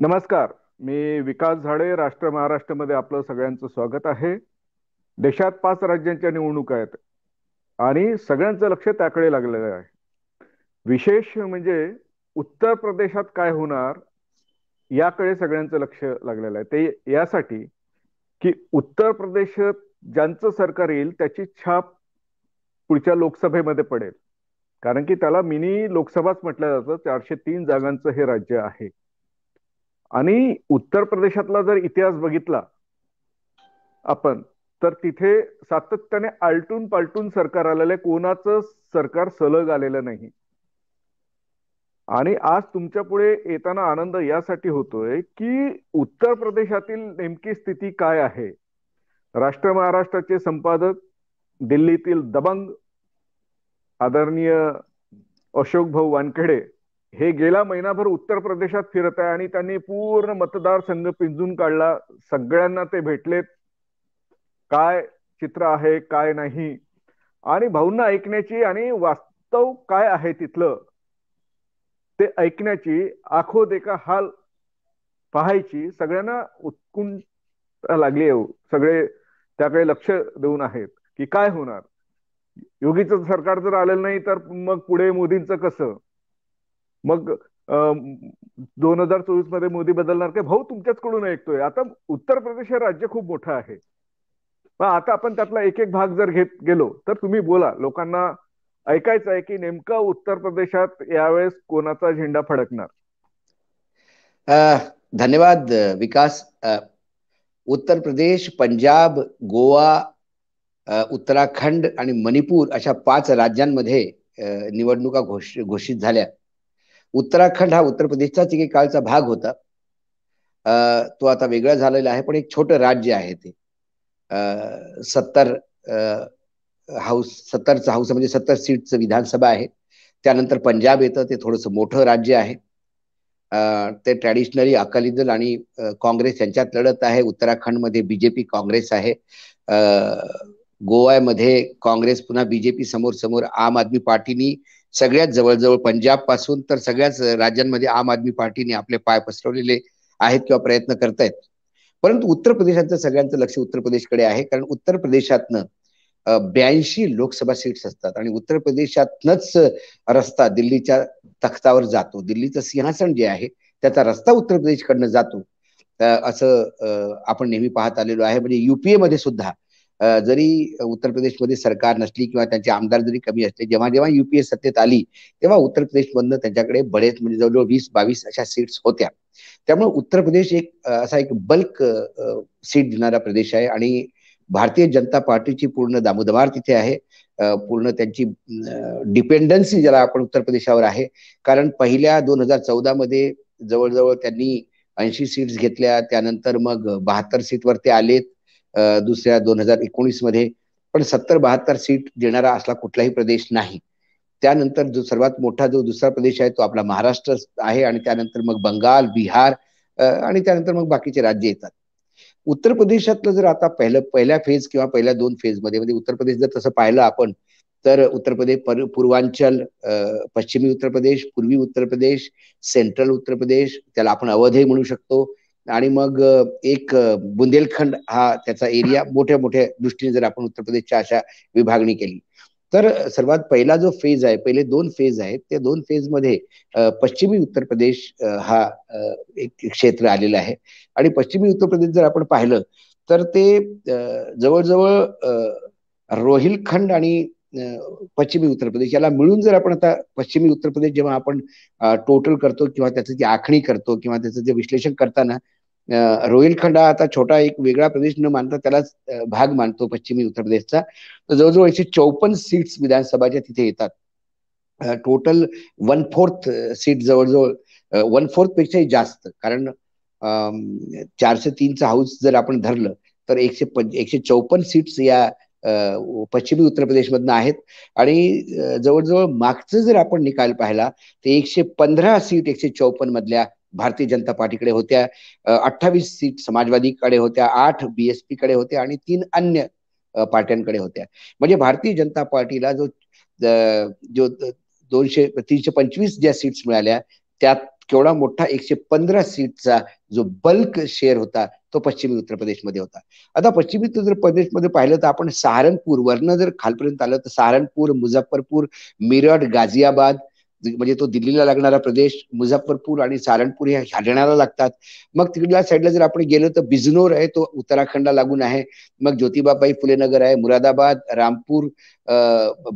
नमस्कार मी विकास झाडे राष्ट्र मध्ये आपलं सगळ्यांचं स्वागत आहे देशात पाच राज्यांच्या निवडणुका आहेत आणि सगळ्यांचं लक्ष त्याकडे लागलेलं आहे विशेष म्हणजे उत्तर प्रदेशात काय होणार याकडे सगळ्यांचं लक्ष लागलेलं आहे ते यासाठी की उत्तर प्रदेशात ज्यांचं सरकार येईल त्याची छाप पुढच्या लोकसभेमध्ये पडेल कारण की त्याला मिनी लोकसभाच म्हटलं जातं चारशे तीन जागांचं हे राज्य आहे आणि उत्तर प्रदेशातला जर इतिहास बघितला आपण तर तिथे सातत्याने आलटून पालटून सरकार आलेलं आहे कोणाचं सरकार सलग आलेलं नाही आणि आज तुमच्या पुढे येताना आनंद यासाठी होतोय की उत्तर प्रदेशातील नेमकी स्थिती काय आहे राष्ट्र महाराष्ट्राचे संपादक दिल्लीतील दबंग आदरणीय अशोक भाऊ वानखेडे हे गेला महिनाभर उत्तर प्रदेशात फिरत आहे आणि त्यांनी पूर्ण मतदारसंघ पिंजून काढला सगळ्यांना ते भेटलेत काय चित्र आहे काय नाही आणि भाऊंना ऐकण्याची आणि वास्तव काय आहे तिथलं ते ऐकण्याची आखो देखा हाल पाहायची सगळ्यांना उत्कुं लागली सगळे त्याकडे लक्ष देऊन आहेत की काय होणार योगीचं सरकार जर आलेलं नाही तर मग पुढे मोदींचं कसं मग दोन हजार चोवीस मध्ये मोदी बदलणार काय भाऊ तुमच्याच कडून ऐकतोय आता उत्तर प्रदेश हे राज्य खूप मोठं आहे पण आता आपण त्यातला एक एक भाग जर घेत गेलो तर तुम्ही बोला लोकांना ऐकायचं आहे की नेमकं उत्तर प्रदेशात यावेळेस कोणाचा झेंडा फडकणार धन्यवाद विकास उत्तर प्रदेश पंजाब गोवा उत्तराखंड आणि मणिपूर अशा पाच राज्यांमध्ये निवडणुका घोषित झाल्या उत्तराखंड हा उत्तर प्रदेशचाच एक काळचा भाग होता तो आता वेगळा झालेला आहे पण एक छोटं राज्य आहे ते सत्तर हाऊस सत्तरचं हाऊस म्हणजे सत्तर सीटचं विधानसभा आहे त्यानंतर पंजाब येतं ते थोडंसं मोठं राज्य आहे ते ट्रॅडिशनली अकाली दल आणि काँग्रेस यांच्यात लढत आहे उत्तराखंडमध्ये बीजेपी काँग्रेस आहे गोव्यामध्ये काँग्रेस पुन्हा बीजेपी समोर समोर आम आदमी पार्टीनी सगळ्यात जवळजवळ पंजाब पासून तर सगळ्याच राज्यांमध्ये आम आदमी पार्टीने आपले पाय पसरवलेले आहेत किंवा प्रयत्न करतायत परंतु उत्तर प्रदेशाचं सगळ्यांचं लक्ष उत्तर प्रदेशकडे आहे कारण उत्तर प्रदेशातनं ब्याऐंशी लोकसभा सीट्स असतात आणि उत्तर प्रदेशातनच रस्ता दिल्लीच्या तख्तावर जातो दिल्लीचं सिंहासन जे आहे त्याचा रस्ता उत्तर प्रदेशकडनं जातो असं आपण नेहमी पाहत आलेलो आहे म्हणजे युपीए मध्ये सुद्धा जरी उत्तर प्रदेशमध्ये सरकार नसली किंवा त्यांचे आमदार जरी कमी असले जेव्हा जेव्हा युपीए सत्तेत आली तेव्हा उत्तर प्रदेशमधनं त्यांच्याकडे बरेच म्हणजे जवळजवळ वीस बावीस अशा सीट्स होत्या त्यामुळे उत्तर प्रदेश एक असा एक बल्क सीट देणारा प्रदेश आहे आणि भारतीय जनता पार्टीची पूर्ण दामोदमार तिथे आहे पूर्ण त्यांची डिपेंडन्सी ज्याला आपण उत्तर प्रदेशावर आहे कारण पहिल्या दोन हजार चौदा मध्ये जवळजवळ त्यांनी ऐंशी सीट्स घेतल्या त्यानंतर मग बहात्तर सीटवर ते आलेत दुसऱ्या दोन हजार एकोणीस मध्ये पण सत्तर बहात्तर सीट देणारा असला कुठलाही प्रदेश नाही त्यानंतर जो सर्वात मोठा जो दुसरा प्रदेश आहे तो आपला महाराष्ट्र आहे आणि त्यानंतर मग बंगाल बिहार आणि त्यानंतर मग बाकीचे राज्य येतात उत्तर प्रदेशातलं जर आता पहिलं पहिल्या फेज किंवा पहिल्या दोन फेजमध्ये म्हणजे उत्तर प्रदेश जर तसं पाहिलं आपण तर उत्तर प्रदेश पूर्वांचल पश्चिमी उत्तर प्रदेश पूर्वी उत्तर प्रदेश सेंट्रल उत्तर प्रदेश त्याला आपण अवधे म्हणू शकतो आणि मग एक बुंदेलखंड हा त्याचा एरिया मोठ्या मोठ्या दृष्टीने जर आपण उत्तर प्रदेशच्या अशा विभागणी केली तर सर्वात पहिला जो फेज आहे पहिले दोन फेज आहेत त्या दोन फेज मध्ये पश्चिमी उत्तर प्रदेश हा एक क्षेत्र आलेला आहे आणि पश्चिमी उत्तर प्रदेश जर आपण पाहिलं तर ते जवळजवळ रोहिलखंड आणि पश्चिमी उत्तर प्रदेश याला मिळून जर आपण आता पश्चिमी उत्तर प्रदेश जेव्हा आपण टोटल करतो किंवा त्याचं जी आखणी करतो किंवा त्याचं जे विश्लेषण करताना रोहिलखंडा हा आता छोटा एक वेगळा प्रदेश न मानता त्यालाच भाग मानतो पश्चिमी उत्तर प्रदेशचा तर जवळजवळ एकशे चौपन्न सीट्स विधानसभाच्या तिथे येतात टोटल वन फोर्थ सीट जवळजवळ वन फोर्थ पेक्षाही जास्त कारण चारशे तीनचा हाऊस जर आपण धरलं तर एकशे एकशे चौपन्न सीट्स या पश्चिमी उत्तर प्रदेशमधनं आहेत आणि जवळजवळ मागचं जर आपण निकाल पाहिला तर एकशे पंधरा सीट एकशे चौपन्न मधल्या भारतीय जनता पार्टीकडे होत्या अठ्ठावीस सीट समाजवादीकडे होत्या आठ बीएसपी कडे होत्या आणि तीन अन्य पार्ट्यांकडे होत्या म्हणजे भारतीय जनता पार्टीला जो जो दोनशे तीनशे पंचवीस ज्या सीट्स मिळाल्या त्यात केवढा मोठा एकशे पंधरा सीटचा जो बल्क शेअर होता तो पश्चिमी उत्तर प्रदेशमध्ये होता आता पश्चिमी उत्तर प्रदेशमध्ये पाहिलं तर आपण सहारनपूर वरनं जर खालपर्यंत आलं तर सहारनपूर मुझफ्फरपूर मिरठ गाझियाबाद म्हणजे तो दिल्लीला लागणारा प्रदेश मुझफ्फरपूर आणि सारणपूर हे हरियाणाला लागतात मग तिकडल्या साईडला जर आपण गेलो तर बिजनोर आहे तो उत्तराखंडला लागून आहे मग ज्योतिबाबाई फुले नगर आहे मुरादाबाद रामपूर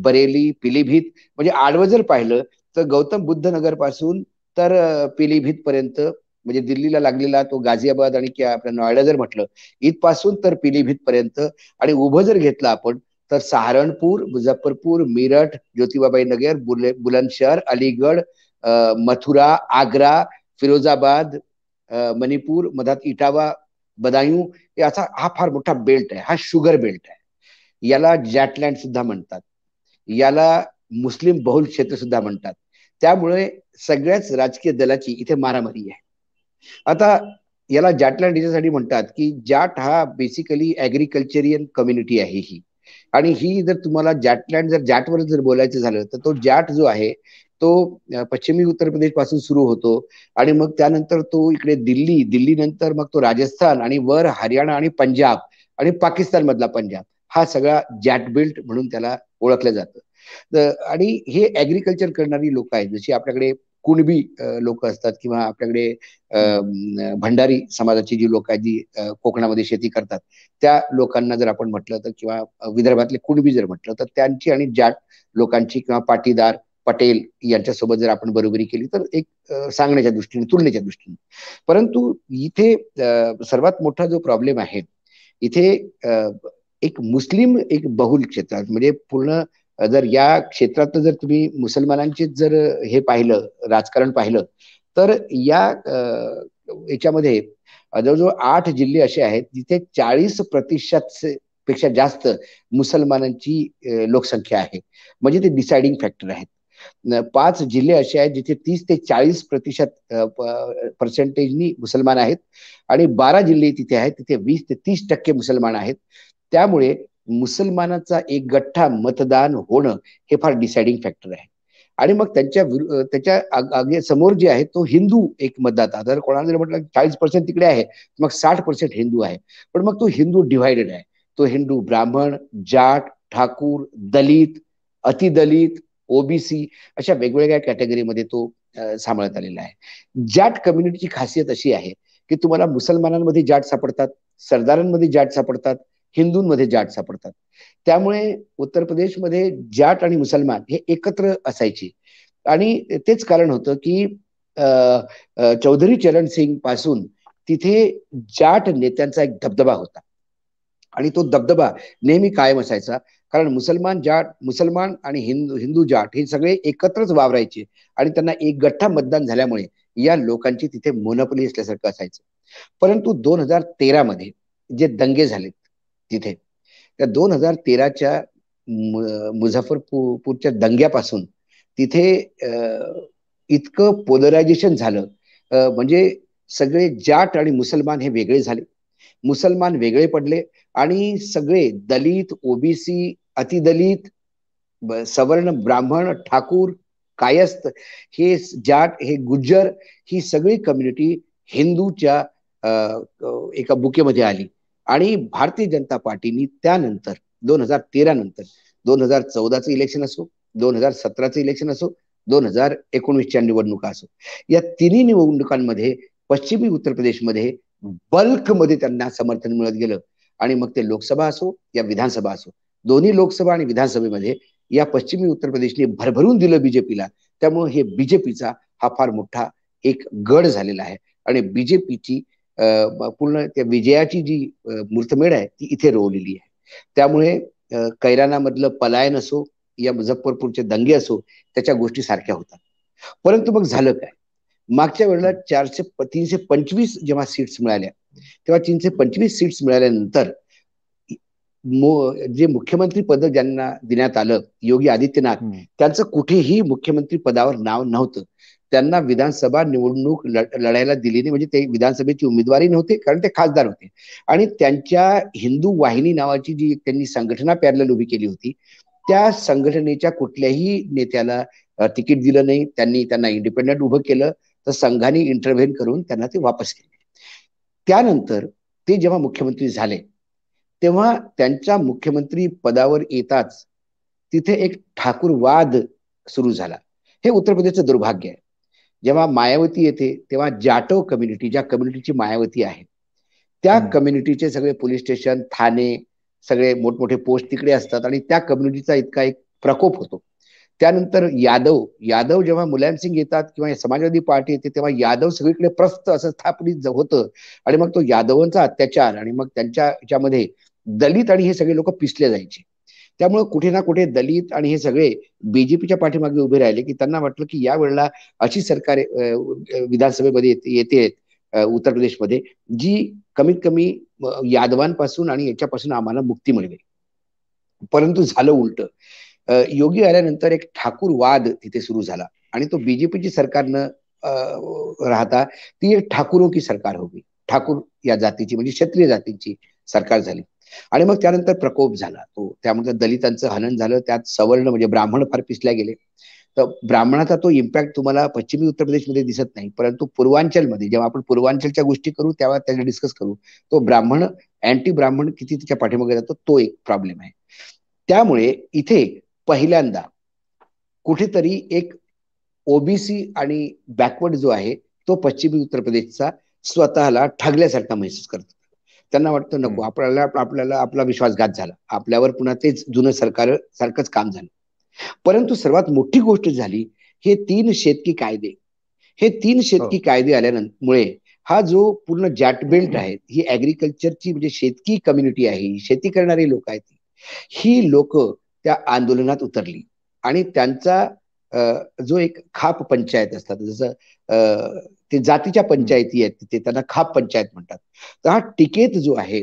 बरेली पिलीभीत म्हणजे आडवं जर पाहिलं तर गौतम बुद्ध नगर पासून तर पिलीभीत पर्यंत म्हणजे दिल्लीला लागलेला तो गाझियाबाद आणि आपल्या नोएडा जर म्हटलं इथपासून तर पिलीभीत पर्यंत आणि उभं जर घेतलं आपण तर सहारणपूर मुझफ्फरपूर मिरठ ज्योतिबाबाई नगर बुलंदशहर अलीगड मथुरा आग्रा फिरोजाबाद मणिपूर मधात इटावा बदायूं याचा हा फार मोठा बेल्ट आहे हा शुगर बेल्ट आहे याला जॅटलँड सुद्धा म्हणतात याला मुस्लिम बहुल क्षेत्र सुद्धा म्हणतात त्यामुळे सगळ्याच राजकीय दलाची इथे मारामारी आहे आता याला जॅटलँड याच्यासाठी म्हणतात की जाट हा बेसिकली ऍग्रिकल्चरियन कम्युनिटी आहे ही आणि ही जर तुम्हाला जॅटलँड जर जॅटवर जर बोलायचं झालं तर तो जॅट जो आहे तो पश्चिमी उत्तर प्रदेश पासून सुरू होतो आणि मग त्यानंतर तो इकडे दिल्ली दिल्ली नंतर मग तो राजस्थान आणि वर हरियाणा आणि पंजाब आणि पाकिस्तान मधला पंजाब हा सगळा जॅट बिल्ट म्हणून त्याला ओळखलं जातं आणि हे ऍग्रीकल्चर करणारी लोक आहेत जशी आपल्याकडे कुणबी लोक असतात किंवा आपल्याकडे भंडारी समाजाची जी लोक आहेत जी कोकणामध्ये शेती करतात त्या लोकांना जर आपण म्हटलं तर किंवा विदर्भातले कुणबी जर म्हटलं तर त्यांची आणि जाट लोकांची किंवा पाटीदार पटेल यांच्यासोबत जर आपण बरोबरी केली तर एक सांगण्याच्या दृष्टीने तुलनेच्या दृष्टीने परंतु इथे सर्वात मोठा जो प्रॉब्लेम आहे इथे एक मुस्लिम एक बहुल क्षेत्रात म्हणजे पूर्ण जर या क्षेत्रात जर तुम्ही मुसलमानांचे जर हे पाहिलं राजकारण पाहिलं तर या याच्यामध्ये जवळजवळ आठ जिल्हे असे आहेत जिथे चाळीस प्रतिशत पेक्षा जास्त मुसलमानांची लोकसंख्या आहे म्हणजे ते डिसाइडिंग फॅक्टर आहेत पाच जिल्हे असे आहेत जिथे तीस ते चाळीस प्रतिशत पर्सेंटेजनी मुसलमान आहेत आणि बारा जिल्हे तिथे आहेत तिथे वीस ते तीस टक्के मुसलमान आहेत त्यामुळे मुसलमानाचा एक गठ्ठा मतदान होणं हे फार डिसाइडिंग फॅक्टर आहे आणि मग त्यांच्या त्याच्या समोर जे आहे तो हिंदू एक मतदाता जर कोणाला जर म्हटलं चाळीस पर्सेंट तिकडे आहे मग साठ पर्सेंट हिंदू आहे पण मग तो हिंदू डिव्हायडेड आहे तो हिंदू ब्राह्मण जाट ठाकूर दलित अतिदलित ओबीसी अशा वेगवेगळ्या कॅटेगरीमध्ये तो सांभाळत आलेला आहे जाट कम्युनिटीची खासियत अशी आहे की तुम्हाला मुसलमानांमध्ये जाट सापडतात सरदारांमध्ये जाट सापडतात हिंदूंमध्ये जाट सापडतात त्यामुळे उत्तर प्रदेशमध्ये जाट आणि मुसलमान हे एकत्र असायचे आणि तेच कारण होतं की चौधरी चरण सिंग पासून तिथे जाट नेत्यांचा एक धबधबा होता आणि तो दबदबा नेहमी कायम असायचा कारण मुसलमान जाट मुसलमान आणि हिंदू हिंदू जाट हे सगळे एकत्रच वावरायचे आणि त्यांना एक गठ्ठा मतदान झाल्यामुळे या लोकांची तिथे मोनोपली असल्यासारखं असायचं परंतु दोन हजार तेरामध्ये जे दंगे झालेत तिथे त्या दोन हजार तेराच्या मुझफ्फरपूरच्या दंग्यापासून तिथे इतकं पोलरायझेशन झालं म्हणजे सगळे जाट आणि मुसलमान हे वेगळे झाले मुसलमान वेगळे पडले आणि सगळे दलित ओबीसी अतिदलित सवर्ण ब्राह्मण ठाकूर कायस्त हे जाट हे गुज्जर ही सगळी कम्युनिटी हिंदूच्या एका बुकेमध्ये आली आणि भारतीय जनता पार्टीनी त्यानंतर दोन हजार तेरा नंतर दोन हजार चौदाचं इलेक्शन असो दोन हजार सतराचं इलेक्शन असो दोन हजार एकोणवीसच्या निवडणुका असो या तिन्ही निवडणुकांमध्ये पश्चिमी उत्तर प्रदेशमध्ये बल्कमध्ये त्यांना समर्थन मिळत गेलं आणि मग ते लोकसभा असो या विधानसभा असो दोन्ही लोकसभा आणि विधानसभेमध्ये या पश्चिमी उत्तर प्रदेशने भरभरून दिलं बीजेपीला त्यामुळे हे बीजेपीचा हा फार मोठा एक गड झालेला आहे आणि बीजेपीची पूर्ण त्या विजयाची जी मूर्तमेढ आहे ती इथे रोवलेली आहे त्यामुळे कैरानामधलं पलायन असो या मुझफ्फरपूरचे दंगे असो त्याच्या गोष्टी सारख्या होतात परंतु मग झालं काय मागच्या वेळेला चारशे तीनशे पंचवीस जेव्हा सीट्स मिळाल्या तेव्हा तीनशे पंचवीस सीट्स मिळाल्यानंतर जे मुख्यमंत्री पद ज्यांना देण्यात आलं योगी आदित्यनाथ त्यांचं कुठेही मुख्यमंत्री पदावर नाव नव्हतं त्यांना विधानसभा निवडणूक लढायला दिली नाही म्हणजे ते विधानसभेची उमेदवारी नव्हते कारण ते खासदार होते आणि त्यांच्या हिंदू वाहिनी नावाची जी त्यांनी संघटना पॅरल उभी केली होती त्या संघटनेच्या कुठल्याही नेत्याला तिकीट दिलं नाही त्यांनी त्यांना इंडिपेंडंट उभं केलं तर संघाने इंटरव्हेन करून त्यांना ते वापस केले त्यानंतर ते जेव्हा मुख्यमंत्री झाले तेव्हा त्यांच्या मुख्यमंत्री पदावर येताच तिथे एक ठाकूरवाद सुरू झाला हे उत्तर प्रदेशचं दुर्भाग्य आहे जेव्हा मायावती येते तेव्हा जाटो कम्युनिटी ज्या कम्युनिटीची मायावती आहे त्या कम्युनिटीचे सगळे पोलीस स्टेशन ठाणे सगळे मोठमोठे पोस्ट तिकडे असतात आणि त्या कम्युनिटीचा इतका एक प्रकोप होतो त्यानंतर यादव यादव जेव्हा मुलायम सिंग येतात किंवा समाजवादी पार्टी येते तेव्हा यादव सगळीकडे प्रस्त असं स्थापित होतं आणि मग तो यादवांचा अत्याचार आणि मग त्यांच्या ह्याच्यामध्ये दलित आणि हे सगळे लोक पिसले जायचे त्यामुळे कुठे ना कुठे दलित आणि हे सगळे बीजेपीच्या पाठीमागे उभे राहिले की त्यांना वाटलं की या वेळेला अशी सरकार विधानसभेमध्ये येते उत्तर प्रदेशमध्ये जी कमीत कमी यादवांपासून आणि याच्यापासून आम्हाला मुक्ती मिळेल परंतु झालं उलट योगी आल्यानंतर एक ठाकूर वाद तिथे सुरू झाला आणि तो बीजेपीची सरकारनं राहता ती एक ठाकूरों की सरकार होती ठाकूर या जातीची म्हणजे क्षत्रिय जातीची सरकार झाली आणि मग त्यानंतर प्रकोप झाला तो त्यामध्ये दलितांचं हनन झालं त्यात सवर्ण म्हणजे ब्राह्मण फार पिसल्या गेले तर ब्राह्मणाचा तो इम्पॅक्ट तुम्हाला पश्चिमी उत्तर प्रदेशमध्ये दिसत नाही परंतु पूर्वांचलमध्ये जेव्हा आपण पूर्वांचलच्या गोष्टी करू तेव्हा त्याला डिस्कस करू तो ब्राह्मण अँटी ब्राह्मण किती त्याच्या पाठीमागे जातो तो एक प्रॉब्लेम आहे त्यामुळे इथे पहिल्यांदा कुठेतरी एक ओबीसी आणि बॅकवर्ड जो आहे तो पश्चिमी उत्तर प्रदेशचा स्वतःला ठगल्यासारखा महसूस करतो त्यांना वाटतं नको आपल्याला आपल्याला आपला विश्वासघात झाला आपल्यावर पुन्हा तेच जुनं सरकार सारखंच काम झालं परंतु सर्वात मोठी गोष्ट झाली हे तीन शेतकी कायदे हे तीन शेतकी हो. कायदे मुळे हा जो पूर्ण जॅट बेल्ट म्हणजे आहे ही ऍग्रिकल्चरची म्हणजे शेतकी कम्युनिटी आहे शेती करणारी लोक आहेत ही लोक त्या आंदोलनात उतरली आणि त्यांचा जो एक खाप पंचायत असतात जसं ते जातीच्या पंचायती आहेत तिथे त्यांना खाप पंचायत म्हणतात तर हा टिकेत जो आहे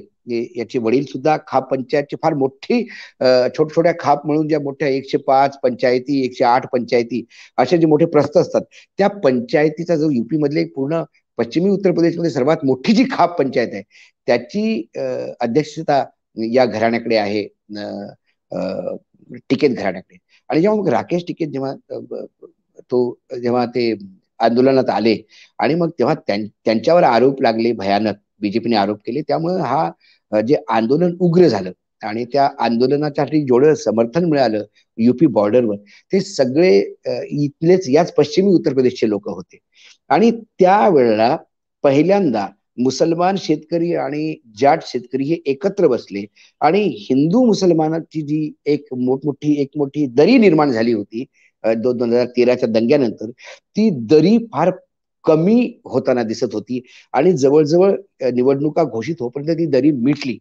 याचे वडील सुद्धा खाप पंचायतची फार मोठी छोट्या छोट्या खाप म्हणून ज्या मोठ्या एकशे पाच पंचायती एकशे आठ पंचायती असे जे मोठे प्रस्थ असतात त्या पंचायतीचा जो युपी मधले पूर्ण पश्चिमी उत्तर प्रदेशमध्ये सर्वात मोठी जी खाप पंचायत आहे त्याची अध्यक्षता या घराण्याकडे आहे टिकेत घराण्याकडे आणि जेव्हा मग राकेश टिकेत जेव्हा तो जेव्हा ते आंदोलनात आले आणि मग तेव्हा त्यांच्यावर आरोप लागले भयानक बीजेपीने आरोप केले त्यामुळे हा जे आंदोलन उग्र झालं आणि त्या आंदोलनासाठी जोड समर्थन मिळालं युपी बॉर्डरवर ते सगळे इथलेच याच पश्चिमी उत्तर प्रदेशचे लोक होते आणि त्यावेळेला पहिल्यांदा मुसलमान शेतकरी आणि जाट शेतकरी हे एकत्र बसले आणि हिंदू मुसलमानाची जी एक मोठमोठी एक मोठी दरी निर्माण झाली होती दोन दोन हजार तेराच्या दंग्यानंतर ती दरी फार कमी होताना दिसत होती आणि जवळजवळ निवडणुका घोषित होपर्यंत ती दरी मिटली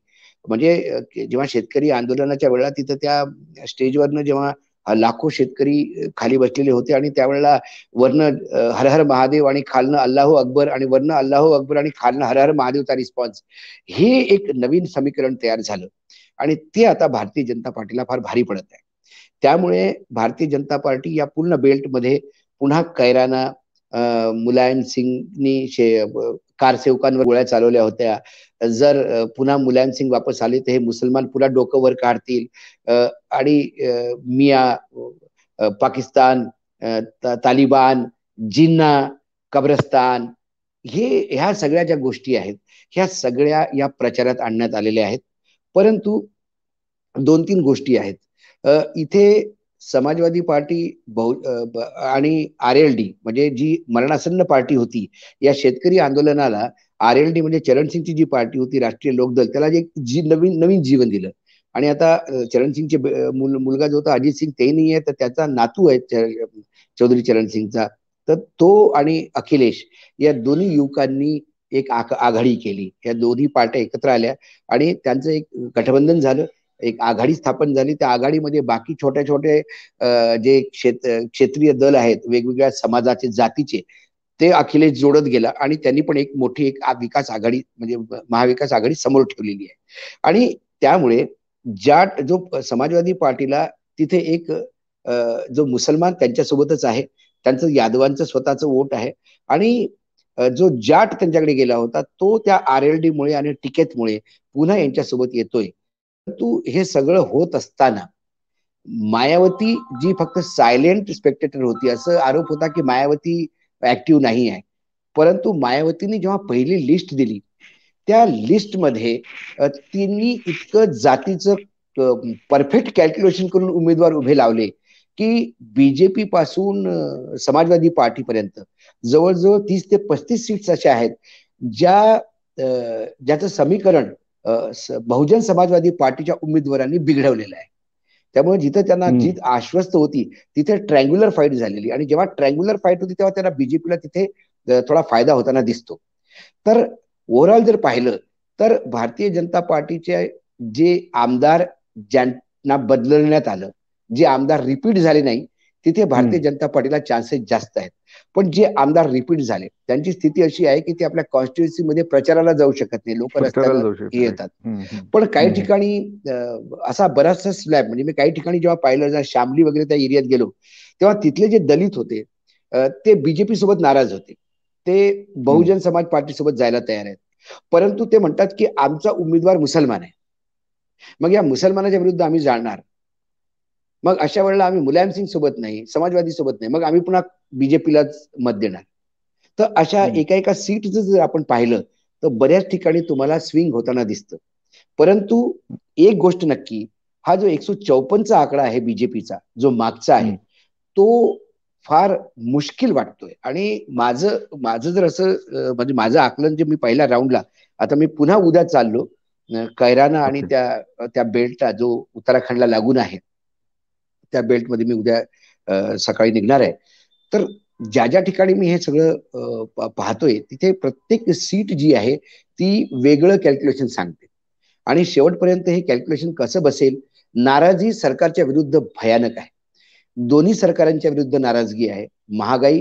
म्हणजे जेव्हा शेतकरी आंदोलनाच्या वेळेला तिथं त्या स्टेजवरनं जेव्हा लाखो शेतकरी खाली बसलेले होते आणि त्यावेळेला वर्ण हर हर महादेव आणि खालनं अल्लाहो अकबर आणि वर्ण अल्लाहो अकबर आणि खालनं हर हर महादेवचा रिस्पॉन्स हे एक नवीन समीकरण तयार झालं आणि ते आता भारतीय जनता पार्टीला फार भारी पडत आहे त्यामुळे भारतीय जनता पार्टी या पूर्ण बेल्ट मध्ये पुन्हा कैराना मुलायम सिंगनी कारसेवकांवर गोळ्या चालवल्या होत्या जर पुन्हा मुलायम सिंग वापस आले तर हे मुसलमान पुन्हा डोकं वर काढतील आणि मिया पाकिस्तान तालिबान जिन्ना कब्रस्तान हे ह्या सगळ्या ज्या गोष्टी आहेत ह्या सगळ्या या प्रचारात आणण्यात आलेल्या आहेत परंतु दोन तीन गोष्टी आहेत इथे समाजवादी पार्टी बहु आणि आर एल डी म्हणजे जी मरणासन्न पार्टी होती या शेतकरी आंदोलनाला आर एल डी म्हणजे चरणसिंगची जी पार्टी होती राष्ट्रीय लोकदल त्याला जे जी नवीन नवीन जीवन दिलं आणि आता चरणसिंगचे मुल मुलगा जो होता अजित सिंग ते नाही आहे तर त्याचा नातू आहे चौधरी चरणसिंगचा तर तो आणि अखिलेश या दोन्ही युवकांनी एक आघाडी केली या दोन्ही पार्ट्या एकत्र आल्या आणि त्यांचं एक गठबंधन झालं एक आघाडी स्थापन झाली त्या आघाडीमध्ये बाकी छोटे छोटे जे क्षेत्रीय दल आहेत वेगवेगळ्या समाजाचे जातीचे ते अखिलेश जोडत गेला आणि त्यांनी पण एक मोठी एक विकास आघाडी म्हणजे महाविकास आघाडी समोर ठेवलेली आहे आणि त्यामुळे ज्या जो समाजवादी पार्टीला तिथे एक जो मुसलमान त्यांच्यासोबतच आहे त्यांचं यादवांचं स्वतःचं वोट आहे आणि जो जाट त्यांच्याकडे गेला होता तो त्या आर एल डी मुळे आणि टिकेतमुळे पुन्हा यांच्यासोबत येतोय परंतु हे सगळं होत असताना मायावती जी फक्त सायलेंट स्पेक्टेटर होती असं आरोप होता की मायावती ऍक्टिव्ह नाही आहे परंतु मायावतीने जेव्हा पहिली लिस्ट दिली त्या लिस्टमध्ये तिने इतकं जातीचं परफेक्ट कॅल्क्युलेशन करून उमेदवार उभे लावले की बीजेपी पासून समाजवादी पार्टीपर्यंत जवळजवळ तीस ते पस्तीस सीट्स अशा आहेत ज्या ज्याचं समीकरण बहुजन समाजवादी पार्टीच्या उमेदवारांनी बिघडवलेला आहे त्यामुळे जिथे त्यांना जीत आश्वस्त होती तिथे ट्रँग्युलर फाईट झालेली आणि जेव्हा ट्रँग्युलर फाईट होती तेव्हा त्यांना बीजेपीला तिथे थोडा फायदा होताना दिसतो तर ओव्हरऑल जर पाहिलं तर भारतीय जनता पार्टीचे जे आमदार ज्यांना बदलण्यात आलं जे आमदार रिपीट झाले नाही तिथे भारतीय जनता पार्टीला चान्सेस जास्त आहेत पण जे आमदार रिपीट झाले त्यांची स्थिती अशी आहे की ते आपल्या कॉन्स्टिट्युएन्सी मध्ये प्रचाराला जाऊ शकत नाही लोक रस्त्याला येतात पण काही ठिकाणी असा बराचसा स्लॅब म्हणजे मी काही ठिकाणी जेव्हा पाहिलं शामली वगैरे त्या एरियात गेलो तेव्हा तिथले जे दलित होते ते बीजेपी सोबत नाराज होते ते बहुजन समाज पार्टी सोबत जायला तयार आहेत परंतु ते म्हणतात की आमचा उमेदवार मुसलमान आहे मग या मुसलमानाच्या विरुद्ध आम्ही जाणार मग अशा वेळेला आम्ही मुलायम सोबत नाही समाजवादी सोबत नाही मग आम्ही पुन्हा बीजेपीलाच मत देणार तर अशा एका एका सीट जर आपण पाहिलं तर बऱ्याच ठिकाणी तुम्हाला स्विंग होताना दिसतं परंतु एक गोष्ट नक्की हा जो एकशे चौपन्नचा आकडा आहे बीजेपीचा जो मागचा आहे तो फार मुश्किल वाटतोय आणि माझं माझं जर असं म्हणजे माझं आकलन जे मी पहिला राऊंडला आता मी पुन्हा उद्या चाललो कैराना आणि त्या त्या बेल्टला जो उत्तराखंडला लागून आहे त्या बेल्टमध्ये मी उद्या सकाळी निघणार आहे तर ज्या ज्या ठिकाणी मी हे सगळं पाहतोय तिथे प्रत्येक सीट जी आहे ती वेगळं कॅल्क्युलेशन सांगते आणि शेवटपर्यंत हे कॅल्क्युलेशन कसं बसेल नाराजी सरकारच्या विरुद्ध भयानक आहे दोन्ही सरकारांच्या विरुद्ध नाराजगी आहे महागाई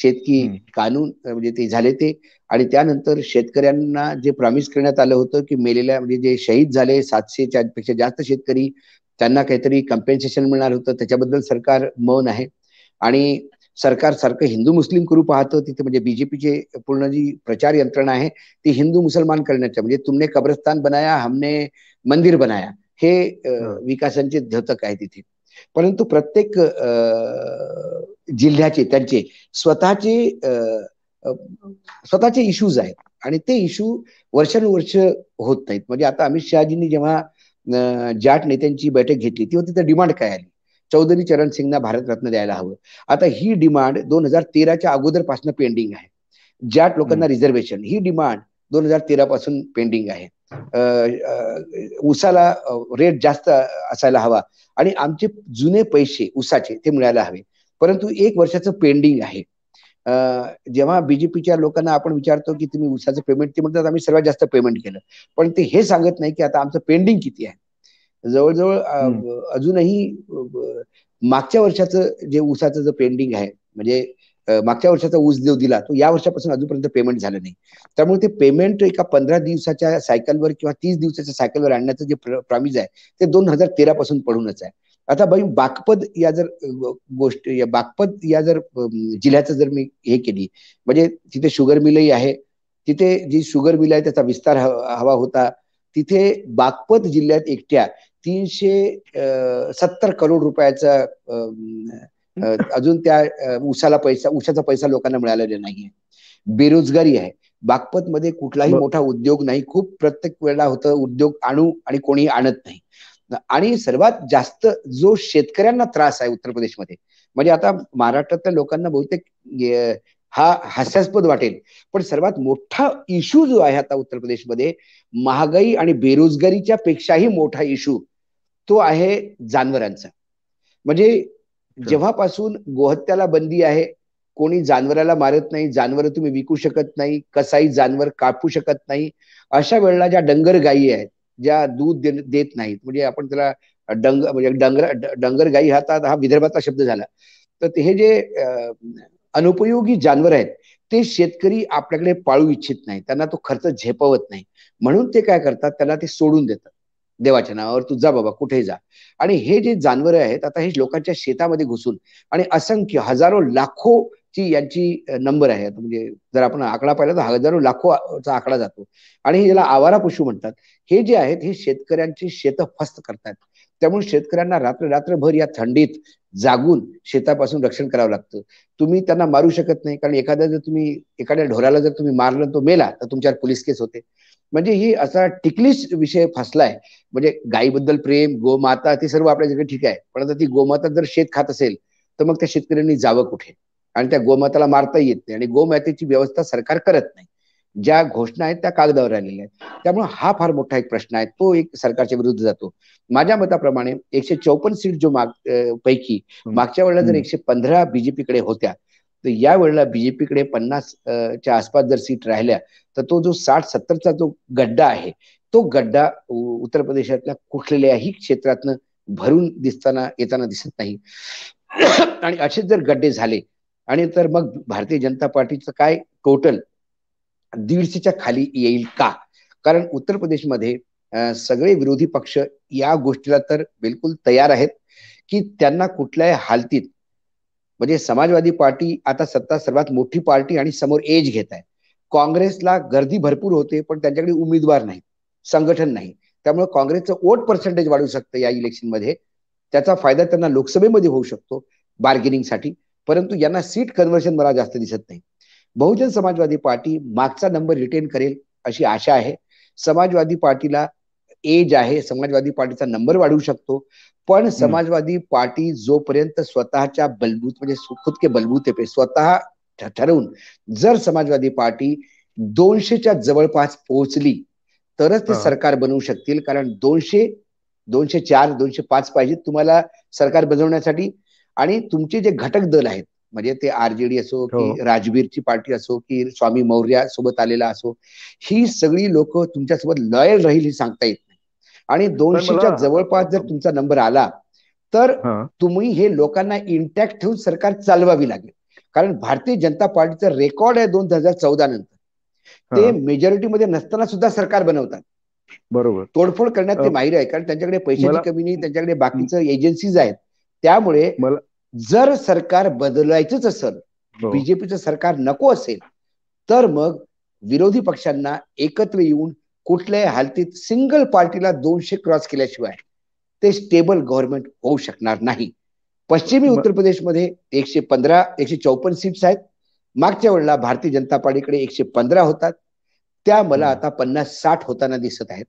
शेतकी कानून म्हणजे ते झाले ते आणि त्यानंतर शेतकऱ्यांना जे प्रॉमिस करण्यात आलं होतं की मेलेल्या म्हणजे जे शहीद झाले सातशेच्या पेक्षा जास्त शेतकरी त्यांना काहीतरी कम्पेन्सेशन मिळणार होतं त्याच्याबद्दल सरकार मौन आहे आणि सरकार सारखं हिंदू मुस्लिम करू पाहतं तिथे म्हणजे बीजेपीचे पूर्ण जी प्रचार यंत्रणा आहे ती हिंदू मुसलमान करण्याच्या म्हणजे तुमने कब्रस्तान बनाया हमने मंदिर बनाया हे विकासांचे धतक आहे तिथे परंतु प्रत्येक जिल्ह्याचे त्यांचे स्वतःचे स्वतःचे इश्यूज आहेत आणि ते इश्यू वर्षानुवर्ष होत नाहीत म्हणजे आता अमित शहाजींनी जेव्हा जाट नेत्यांची बैठक घेतली तेव्हा तिथं डिमांड काय आली चौधरी चरण सिंगना भारतरत्न द्यायला हवं आता ही डिमांड दोन हजार तेराच्या अगोदरपासून पेंडिंग आहे ज्या लोकांना रिझर्वेशन ही डिमांड दोन हजार तेरा पासून पेंडिंग आहे उसाला रेट जास्त असायला हवा आणि आमचे जुने पैसे उसाचे ते मिळायला हवे परंतु एक वर्षाचं पेंडिंग आहे जेव्हा बीजेपीच्या लोकांना आपण विचारतो की तुम्ही उसाचं पेमेंट ते म्हणतात आम्ही सर्वात जास्त पेमेंट केलं पण ते हे सांगत नाही की आता आमचं पेंडिंग किती आहे जवळजवळ अजूनही मागच्या वर्षाचं जे ऊसाचं जे पेंडिंग आहे म्हणजे मागच्या वर्षाचा ऊस देव दिला तो या वर्षापासून अजूनपर्यंत पेमेंट झालं नाही त्यामुळे ते पेमेंट एका पंधरा दिवसाच्या सायकलवर किंवा तीस दिवसाच्या सायकलवर आणण्याचं जे प्रॉमिस आहे ते दोन हजार तेरा पासून पडूनच आहे आता बाई बागपत या जर गोष्ट या बागपत या जर जिल्ह्याचं जर मी हे केली म्हणजे तिथे शुगर मिलही आहे तिथे जी शुगर मिल आहे त्याचा विस्तार हवा होता तिथे बागपत जिल्ह्यात एकट्या तीनशे सत्तर करोड रुपयाचा अजून त्या उसाला पैसा उसाचा पैसा लोकांना मिळालेला नाहीये बेरोजगारी आहे बागपत मध्ये कुठलाही मोठा उद्योग नाही खूप प्रत्येक वेळेला होतं उद्योग आणू आणि कोणी आणत नाही आणि सर्वात जास्त जो शेतकऱ्यांना त्रास आहे उत्तर प्रदेशमध्ये म्हणजे आता महाराष्ट्रातल्या लोकांना बहुतेक हा हास्यास्पद वाटेल पण सर्वात मोठा इशू जो आहे आता उत्तर प्रदेशमध्ये महागाई आणि बेरोजगारीच्या पेक्षाही मोठा इशू तो आहे जानवरांचा म्हणजे जेव्हापासून गोहत्याला बंदी आहे कोणी जानवराला मारत नाही जानवर तुम्ही विकू शकत नाही कसाई जानवर कापू शकत नाही अशा वेळेला ज्या डंगर गायी आहेत ज्या दूध देत नाहीत म्हणजे आपण त्याला डंग म्हणजे डंगर डंगर गायी हा हा विदर्भाचा शब्द झाला तर हे जे अनुपयोगी जानवर आहेत ते शेतकरी आपल्याकडे पाळू इच्छित नाही त्यांना तो खर्च झेपवत नाही म्हणून ते काय करतात त्यांना ते सोडून देतात देवाच्या नावावर तू जा बाबा कुठे जा आणि हे जे जानवर आहेत आता हे लोकांच्या शेतामध्ये घुसून आणि असंख्य हजारो लाखो ची यांची नंबर आहे म्हणजे जर आपण आकडा पाहिला तर हजारो चा आकडा जातो आणि ज्याला आवारा पशु म्हणतात हे जे आहेत हे शेतकऱ्यांची शेतं फस्त करतात त्यामुळे शेतकऱ्यांना रात्र रात्रभर या थंडीत जागून शेतापासून रक्षण करावं लागतं तुम्ही त्यांना मारू शकत नाही कारण एखाद्या जर तुम्ही एखाद्या ढोराला जर तुम्ही मारलं तो मेला तर तुमच्यावर पोलीस केस होते म्हणजे ही असा टिकलीच विषय फसलाय म्हणजे गायीबद्दल प्रेम गोमाता ते सर्व आपल्याकडे ठीक आहे पण आता ती गोमाता जर शेत खात असेल तर मग त्या शेतकऱ्यांनी जावं कुठे आणि त्या गोमाताला मारता येत नाही आणि गोमातेची व्यवस्था सरकार करत नाही ज्या घोषणा आहेत त्या कागदावर आलेल्या आहेत त्यामुळे हा फार मोठा एक प्रश्न आहे तो एक सरकारच्या विरुद्ध जातो माझ्या मताप्रमाणे एकशे चौपन्न सीट जो माग पैकी मागच्या वेळेला जर एकशे पंधरा बीजेपीकडे होत्या तर यावेळेला बीजेपीकडे पन्नास च्या आसपास जर सीट राहिल्या तर तो जो साठ सत्तरचा जो गड्डा आहे तो गड्डा उत्तर प्रदेशातल्या कुठल्याही क्षेत्रातनं भरून दिसताना येताना दिसत नाही आणि असेच जर गड्डे झाले आणि तर मग भारतीय जनता पार्टीचं काय टोटल दीडशेच्या खाली येईल का कारण उत्तर प्रदेशमध्ये सगळे विरोधी पक्ष या गोष्टीला तर बिलकुल तयार आहेत की त्यांना कुठल्याही हालतीत म्हणजे समाजवादी पार्टी आता सत्ता सर्वात मोठी पार्टी आणि समोर एज घेत आहे काँग्रेसला गर्दी भरपूर होते पण त्यांच्याकडे उमेदवार नाही संघटन नाही त्यामुळे काँग्रेसचं वोट पर्सेंटेज वाढू शकतं या इलेक्शनमध्ये त्याचा फायदा त्यांना लोकसभेमध्ये होऊ शकतो बार्गेनिंगसाठी परंतु यांना सीट कन्व्हर्शन मला जास्त दिसत नाही बहुजन समाजवादी पार्टी मागचा नंबर रिटेन करेल अशी आशा आहे समाजवादी पार्टीला एज आहे समाजवादी पार्टीचा नंबर वाढवू शकतो पण समाजवादी पार्टी जोपर्यंत स्वतःच्या बलबूत म्हणजे खुदके के बलबूते पे स्वतः ठरवून जर समाजवादी पार्टी दोनशेच्या जवळपास पोहोचली तरच ते सरकार बनवू शकतील कारण दोनशे दोनशे चार दोनशे पाच पाहिजे तुम्हाला सरकार बनवण्यासाठी आणि तुमचे जे घटक दल आहेत म्हणजे ते आरजेडी असो हो. की राजवीरची पार्टी असो की स्वामी मौर्या सोबत आलेला असो ही सगळी लोक तुमच्यासोबत लॉयल राहील हे सांगता येत आणि दोनशेच्या जवळपास जर तुमचा नंबर आला तर तुम्ही हे लोकांना इंटॅक्ट ठेवून सरकार चालवावी लागेल कारण भारतीय जनता पार्टीचं रेकॉर्ड आहे दोन हजार चौदा नंतर ते मेजॉरिटीमध्ये नसताना सुद्धा सरकार बनवतात बरोबर तोडफोड करण्यात ते माहिर आहे कारण त्यांच्याकडे पैशाची कमी नाही त्यांच्याकडे बाकीचं एजन्सीज आहेत त्यामुळे जर सरकार बदलायचंच असेल बीजेपीचं हो. सरकार नको असेल तर मग विरोधी पक्षांना एकत्र येऊन कुठल्याही हालतीत सिंगल पार्टीला दोनशे क्रॉस केल्याशिवाय ते स्टेबल गव्हर्नमेंट होऊ शकणार नाही पश्चिमी उत्तर प्रदेशमध्ये एकशे पंधरा एकशे चौपन्न सीट्स आहेत मागच्या वेळेला भारतीय जनता पार्टीकडे एकशे पंधरा होतात त्या मला आता पन्नास साठ होताना दिसत आहेत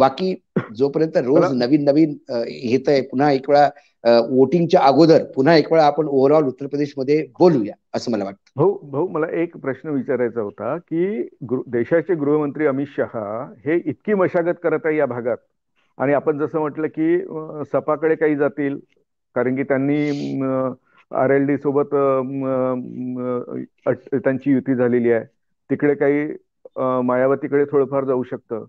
बाकी जोपर्यंत रोज नवीन नवीन येत आहे पुन्हा एक वेळा वोटिंगच्या अगोदर पुन्हा एक वेळा आपण ओव्हरऑल उत्तर प्रदेश मध्ये बोलूया असं मला वाटतं भाऊ भाऊ मला एक प्रश्न विचारायचा होता की देशाचे गृहमंत्री अमित शहा हे इतकी मशागत करत आहे या भागात आणि आपण जसं म्हटलं की सपाकडे काही जातील कारण की त्यांनी आर एल डी सोबत त्यांची युती झालेली आहे तिकडे काही मायावतीकडे थोडंफार जाऊ शकतं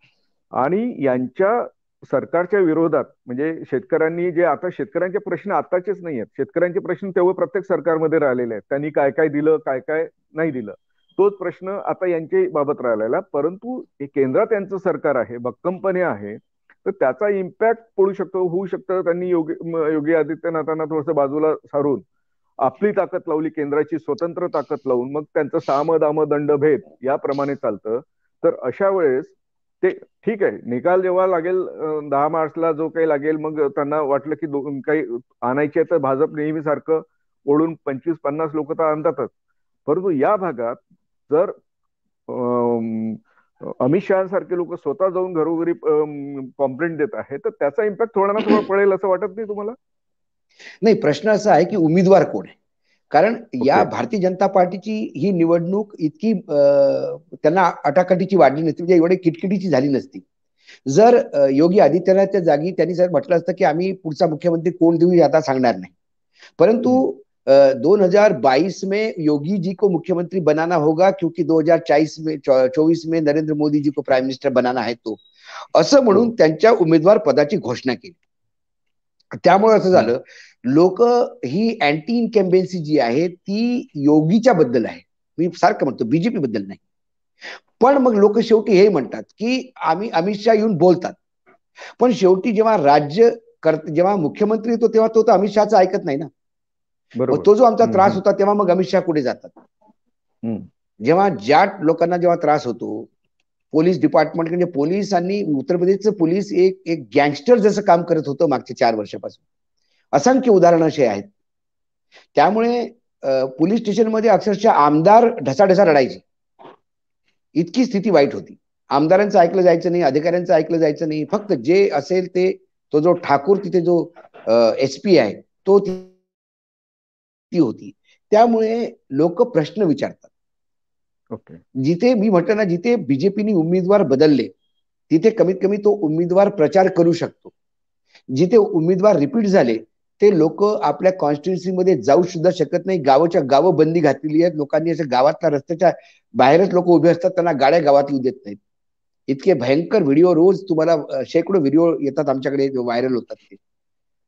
आणि यांच्या सरकारच्या विरोधात म्हणजे शेतकऱ्यांनी जे आता शेतकऱ्यांचे प्रश्न आताचेच नाही आहेत शेतकऱ्यांचे प्रश्न तेव्हा प्रत्येक सरकारमध्ये राहिलेले आहेत त्यांनी काय काय दिलं काय काय नाही दिलं तोच प्रश्न आता यांच्या बाबत राहिलेला परंतु केंद्रात त्यांचं सरकार आहे भक्कमपणे आहे तर त्याचा इम्पॅक्ट पडू शकतो होऊ शकतं त्यांनी योगी योगी आदित्यनाथांना थोडस बाजूला सारून आपली ताकद लावली केंद्राची स्वतंत्र ताकद लावून मग त्यांचं साम दाम दंड भेद याप्रमाणे चालतं तर अशा वेळेस ते ठीक आहे निकाल जेव्हा लागेल दहा मार्चला जो काही लागेल मग त्यांना वाटलं की काही आणायचे तर भाजप नेहमी सारखं ओढून पंचवीस पन्नास लोक तर आणतातच परंतु या भागात जर अमित सारखे लोक स्वतः जाऊन घरोघरी कॉम्प्लेंट देत आहे तर त्याचा इम्पॅक्ट थोडा ना थोडा पडेल असं वाटत नाही तुम्हाला नाही प्रश्न असा आहे की उमेदवार कोण आहे कारण या भारतीय जनता पार्टीची ही निवडणूक इतकी त्यांना अटाकटीची वाढली नसती म्हणजे एवढी किटकिटीची झाली नसती जर योगी आदित्यनाथच्या जागी त्यांनी जर म्हटलं असतं की आम्ही पुढचा मुख्यमंत्री कोण देऊ आता सांगणार नाही परंतु दोन हजार बाईस मे योगी जी को मुख्यमंत्री बनाना होगा क्योंकि दोन हजार चाळीस मे चोवीस मे नरेंद्र मोदी जी को प्राईम मिनिस्टर बनाना आहे तो असं म्हणून हो. त्यांच्या उमेदवार पदाची घोषणा केली त्यामुळे असं झालं लोक ही अँटी इन्कम्बेन्सी जी आहे ती योगीच्या बद्दल आहे मी सारखं म्हणतो बीजेपी बद्दल नाही पण मग लोक शेवटी हे म्हणतात की आम्ही अमित शहा येऊन बोलतात पण शेवटी जेव्हा राज्य कर जेव्हा मुख्यमंत्री येतो तेव्हा तो तर अमित शहाचा ऐकत नाही ना बरोबर तो जो आमचा त्रास होता तेव्हा मग अमित शहा कुठे जातात जेव्हा ज्या लोकांना जेव्हा त्रास होतो पोलीस डिपार्टमेंट म्हणजे पोलिसांनी उत्तर प्रदेशचं पोलीस एक एक गँगस्टर जसं काम करत होतं मागच्या चार वर्षापासून असंख्य उदाहरणं असे आहेत त्यामुळे पोलीस स्टेशनमध्ये अक्षरशः आमदार ढसाढसा रडायचे इतकी स्थिती वाईट होती आमदारांचं ऐकलं जायचं नाही अधिकाऱ्यांचं ऐकलं जायचं नाही फक्त जे असेल ते तो जो ठाकूर तिथे जो एस पी आहे तो ती होती त्यामुळे लोक प्रश्न विचारतात जिथे मी म्हटलं ना जिथे बीजेपीनी उमेदवार बदलले तिथे कमीत कमी तो उमेदवार प्रचार करू शकतो जिथे उमेदवार रिपीट झाले ते लोक आपल्या कॉन्स्टिट्युन्सीमध्ये जाऊ सुद्धा शकत नाही गावाच्या गावं बंदी घातलेली आहेत लोकांनी असं गावातल्या रस्त्याच्या बाहेरच लोक उभे असतात त्यांना गाड्या गावात येऊ देत नाहीत इतके भयंकर व्हिडिओ रोज तुम्हाला शेकडो व्हिडिओ येतात आमच्याकडे व्हायरल होतात ते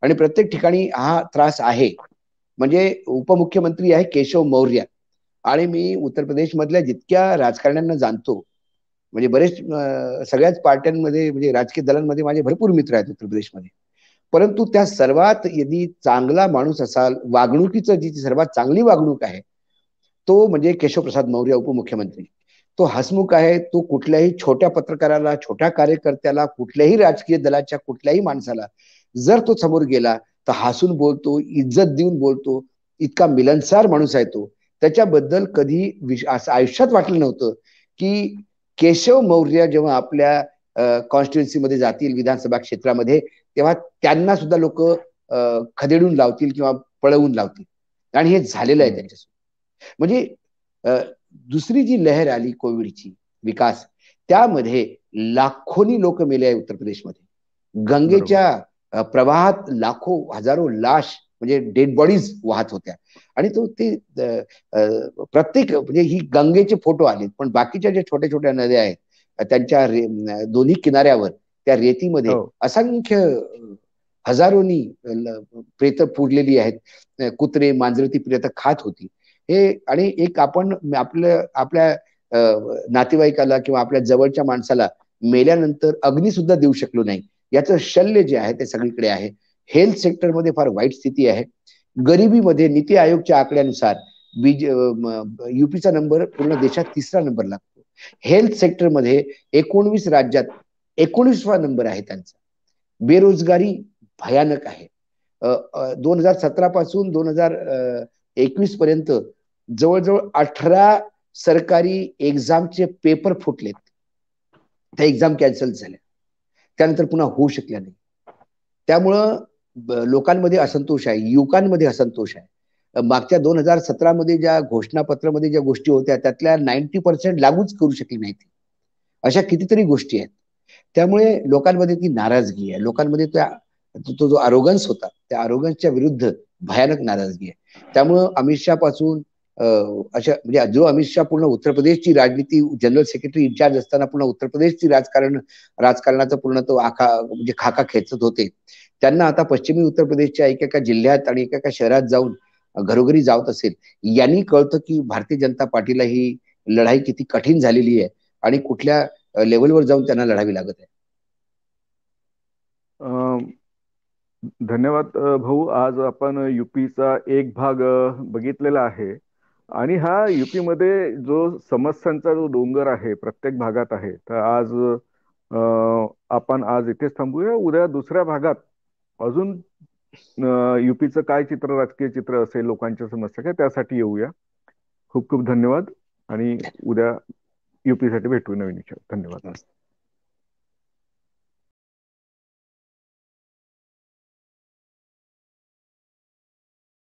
आणि प्रत्येक ठिकाणी हा त्रास आहे म्हणजे उपमुख्यमंत्री आहे केशव मौर्य आणि मी उत्तर प्रदेशमधल्या जितक्या राजकारण्यांना जाणतो म्हणजे बरेच सगळ्याच पार्ट्यांमध्ये म्हणजे राजकीय दलांमध्ये माझे भरपूर मित्र आहेत उत्तर प्रदेशमध्ये परंतु त्या सर्वात यदि चांगला माणूस असाल वागणुकीचं जी सर्वात चांगली वागणूक आहे तो म्हणजे केशवप्रसाद मौर्य उपमुख्यमंत्री तो हसमुख आहे तो कुठल्याही छोट्या पत्रकाराला छोट्या कार्यकर्त्याला कुठल्याही राजकीय दलाच्या कुठल्याही माणसाला जर तो समोर गेला तर हसून बोलतो इज्जत देऊन बोलतो इतका मिलनसार माणूस आहे तो त्याच्याबद्दल कधी असं आयुष्यात वाटलं नव्हतं की केशव मौर्य जेव्हा आपल्या कॉन्स्टिट्युन्सीमध्ये जातील विधानसभा क्षेत्रामध्ये तेव्हा त्यांना सुद्धा लोक खदेडून लावतील किंवा पळवून लावतील आणि हे झालेलं आहे त्यांच्यासोबत म्हणजे दुसरी जी लहर आली कोविडची विकास त्यामध्ये लाखोनी लोक मेले आहे उत्तर प्रदेशमध्ये गंगेच्या प्रवाहात लाखो हजारो लाश म्हणजे डेड बॉडीज वाहत होत्या आणि तो ते प्रत्येक म्हणजे ही गंगेचे फोटो आले पण बाकीच्या ज्या छोट्या छोट्या नद्या आहेत त्यांच्या दोन्ही किनाऱ्यावर त्या रेतीमध्ये हो. असंख्य हजारोनी प्रेत पुरलेली आहेत कुत्रे ती प्रेत खात होती हे आणि एक आपण आपल्या आपल्या नातेवाईकाला किंवा आपल्या जवळच्या माणसाला मेल्यानंतर अग्नी सुद्धा देऊ शकलो नाही याचं शल्य जे आहे ते सगळीकडे आहे हेल्थ सेक्टरमध्ये फार वाईट स्थिती आहे गरिबीमध्ये नीती आयोगच्या आकड्यानुसार बीज युपीचा नंबर पूर्ण देशात तिसरा नंबर लागतो हेल्थ सेक्टरमध्ये एकोणवीस राज्यात एकोणीसवा नंबर आहे त्यांचा बेरोजगारी भयानक आहे दोन हजार सतरा पासून दोन हजार एकवीस पर्यंत जवळजवळ अठरा सरकारी एक्झामचे पेपर फुटलेत त्या एक्झाम कॅन्सल झाल्या त्यानंतर पुन्हा होऊ शकल्या नाही त्यामुळं लोकांमध्ये असंतोष आहे युवकांमध्ये असंतोष आहे मागच्या दोन हजार सतरामध्ये ज्या घोषणापत्रामध्ये ज्या गोष्टी होत्या त्यातल्या नाईन्टी पर्सेंट लागूच करू शकली नाही अशा कितीतरी गोष्टी आहेत त्यामुळे लोकांमध्ये ती नाराजगी आहे लोकांमध्ये तो जो आरोगन्स होता त्या आरोगन्सच्या विरुद्ध भयानक नाराजगी आहे त्यामुळं अमित शहा पासून अशा म्हणजे जो अमित शहा पूर्ण उत्तर प्रदेशची राजनीती जनरल सेक्रेटरी इन्चार्ज असताना पूर्ण उत्तर प्रदेशची राजकारण राजकारणाचा पूर्ण तो आखा म्हणजे खाका खेचत होते त्यांना आता पश्चिमी उत्तर प्रदेशच्या एका जिल्ह्यात आणि एका शहरात जाऊन घरोघरी जात असेल यांनी कळतं की भारतीय जनता पार्टीला ही लढाई किती कठीण झालेली आहे आणि कुठल्या लेवलवर जाऊन त्यांना लढावी लागत आहे धन्यवाद भाऊ आज आपण युपीचा एक भाग बघितलेला आहे आणि हा मध्ये जो समस्यांचा जो डोंगर आहे प्रत्येक भागात आहे तर आज आपण आज इथेच थांबूया उद्या दुसऱ्या भागात अजून युपीचं काय चित्र राजकीय चित्र असेल लोकांच्या समस्या काय त्यासाठी येऊया खूप खूप धन्यवाद आणि उद्या युपीसाठी भेटू नवीन विचार धन्यवाद